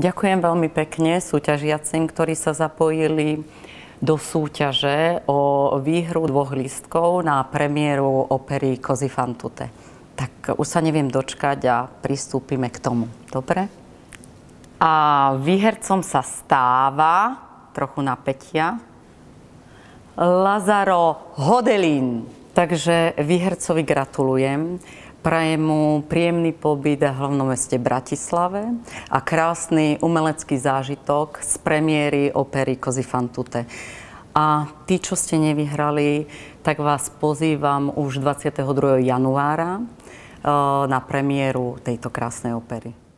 Ďakujem veľmi pekne súťažiacim, ktorí sa zapojili do súťaže o výhru dvoch lístkov na premiéru opery Kozy Fantute. Tak už sa neviem dočkať a pristúpime k tomu. Dobre? A výhercom sa stáva, trochu napätia, Lazaro Hodelín. Takže výhercovi gratulujem. Prajem mu príjemný pobyt v hlavnom meste Bratislave a krásny umelecký zážitok z premiéry opery Kozy Fantute. A tí, čo ste nevyhrali, tak vás pozývam už 22. januára eh, na premiéru tejto krásnej opery.